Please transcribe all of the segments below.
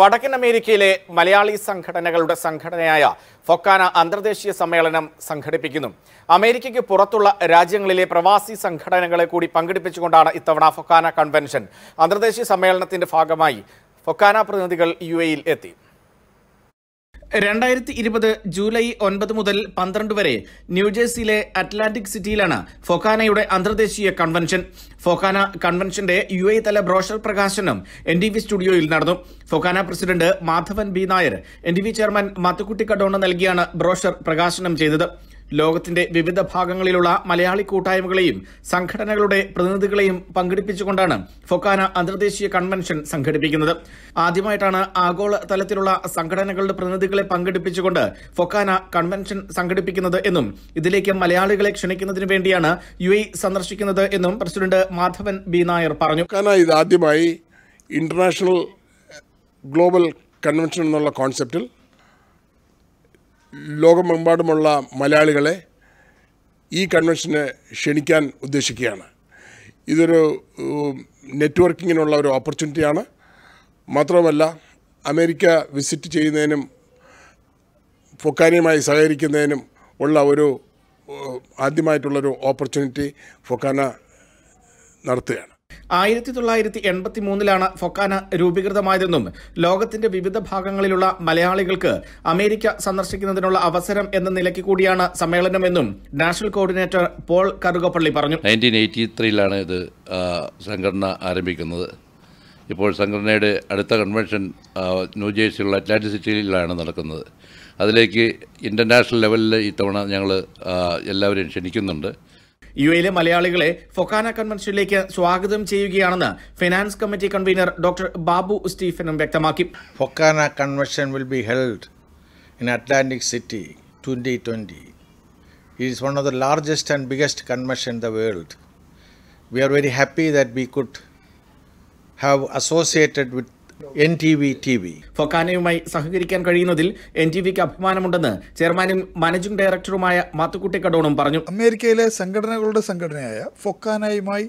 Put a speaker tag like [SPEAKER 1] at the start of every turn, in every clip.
[SPEAKER 1] വടക്കൻ അമേരിക്കയിലെ മലയാളി സംഘടനകളുടെ സംഘടനയായ ഫൊക്കാന അന്തർദേശീയ സമ്മേളനം സംഘടിപ്പിക്കുന്നു അമേരിക്കയ്ക്ക് പുറത്തുള്ള രാജ്യങ്ങളിലെ പ്രവാസി സംഘടനകളെ കൂടി പങ്കെടുപ്പിച്ചുകൊണ്ടാണ് ഇത്തവണ ഫൊക്കാന കൺവെൻഷൻ അന്തർദേശീയ സമ്മേളനത്തിന്റെ ഭാഗമായി ഫൊക്കാന പ്രതിനിധികൾ യു എത്തി രണ്ടായിരത്തി ഇരുപത് ജൂലൈ ഒൻപത് മുതൽ പന്ത്രണ്ട് വരെ ന്യൂജേഴ്സിയിലെ അറ്റ്ലാന്റിക് സിറ്റിയിലാണ് ഫൊക്കാനയുടെ അന്തർദേശീയ കൺവെൻഷൻ ഫൊക്കാന കൺവെൻഷന്റെ യു എ തല ബ്രോഷർ പ്രകാശനം എൻ ഡി വി സ്റ്റുഡിയോയിൽ നടന്നു FOKANA president Madhavan B Nair N D V chairman Mathukutty Kadona നൽകിയാണ് ബ്രോഷർ പ്രകാശനം ചെയ്തത് ലോകത്തിന്റെ വിവിധ ഭാഗങ്ങളിലുള്ള മലയാളി കൂട്ടായ്മകളെയും സംഘടനകളുടെ പ്രതിനിധികളെയും പങ്കെടുപ്പിച്ചുകൊണ്ടാണ് ഫൊക്കാന അന്തർദേശീയ കൺവെൻഷൻ സംഘടിപ്പിക്കുന്നത് ആദ്യമായിട്ടാണ് ആഗോള തലത്തിലുള്ള സംഘടനകളുടെ പ്രതിനിധികളെ പങ്കെടുപ്പിച്ചുകൊണ്ട് ഫൊക്കാന കൺവെൻഷൻ സംഘടിപ്പിക്കുന്നത് എന്നും ഇതിലേക്ക് മലയാളികളെ ക്ഷണിക്കുന്നതിനു വേണ്ടിയാണ് യു സന്ദർശിക്കുന്നത് എന്നും പ്രസിഡന്റ് മാധവൻ ബി നായർ പറഞ്ഞു ഇത് ആദ്യമായി ഇന്റർനാഷണൽ
[SPEAKER 2] ഗ്ലോബൽ കൺവെൻഷൻ എന്നുള്ള കോൺസെപ്റ്റിൽ ലോകമെമ്പാടുമുള്ള മലയാളികളെ ഈ കൺവെൻഷന് ക്ഷണിക്കാൻ ഉദ്ദേശിക്കുകയാണ് ഇതൊരു നെറ്റ്വർക്കിങ്ങിനുള്ള ഒരു ഓപ്പർച്യൂണിറ്റിയാണ് മാത്രമല്ല അമേരിക്ക വിസിറ്റ് ചെയ്യുന്നതിനും ഫൊക്കാനയുമായി സഹകരിക്കുന്നതിനും ഉള്ള ഒരു ആദ്യമായിട്ടുള്ളൊരു ഓപ്പർച്യൂണിറ്റി ഫൊക്കാന നടത്തുകയാണ്
[SPEAKER 1] ആയിരത്തി തൊള്ളായിരത്തി എൺപത്തി മൂന്നിലാണ് ഫൊക്കാന രൂപീകൃതമായതെന്നും ലോകത്തിന്റെ വിവിധ ഭാഗങ്ങളിലുള്ള മലയാളികൾക്ക് അമേരിക്ക സന്ദർശിക്കുന്നതിനുള്ള അവസരം എന്ന നിലയ്ക്ക് കൂടിയാണ് സമ്മേളനമെന്നും നാഷണൽ കോർഡിനേറ്റർ പോൾ കറുകപ്പള്ളി
[SPEAKER 3] പറഞ്ഞു നയൻറ്റീൻ എയ്റ്റി ത്രീയിലാണ് ഇത് സംഘടന ആരംഭിക്കുന്നത് ഇപ്പോൾ സംഘടനയുടെ അടുത്ത കൺവെൻഷൻ ന്യൂജേഴ്സിയിലുള്ള അറ്റ്ലാന്റിക് സിറ്റിയിലാണ് നടക്കുന്നത് അതിലേക്ക് ഇൻ്റർനാഷണൽ ലെവലിൽ ഇത്തവണ ഞങ്ങൾ എല്ലാവരെയും ക്ഷണിക്കുന്നുണ്ട് യു എയിലെ മലയാളികളെ
[SPEAKER 1] ഫൊക്കാന കൺവെൻഷനിലേക്ക് സ്വാഗതം ചെയ്യുകയാണെന്ന് finance committee convener doctor Babu സ്റ്റീഫനും വ്യക്തമാക്കി
[SPEAKER 3] FOKANA convention will be held in Atlantic City twenty twenty is one of the largest and biggest convention in the world we are very happy that we could have associated with N T V T
[SPEAKER 1] V ഫൊക്കാനയുമായി സഹകരിക്കാൻ കഴിയുന്നതിൽ N T വിക്ക് അഭിമാനമുണ്ടെന്ന് ചെയർമാനും managing ഡയറക്ടറുമായ മാത്തുക്കുട്ടി കടോണും പറഞ്ഞു അമേരിക്കയിലെ സംഘടനകളുടെ സംഘടനയായ ഫൊക്കാനയുമായി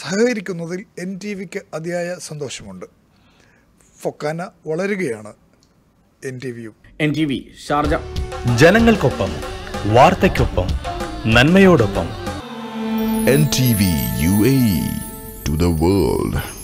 [SPEAKER 1] സഹകരിക്കുന്നതിൽ N T വിക്ക് അതിയായ സന്തോഷമുണ്ട് ഫൊക്കാന വളരുകയാണ് N T V N T V Sharjah
[SPEAKER 3] ജനങ്ങൾക്കൊപ്പം വാർത്തയ്ക്കൊപ്പം നന്മയോടൊപ്പം N T V U A to the world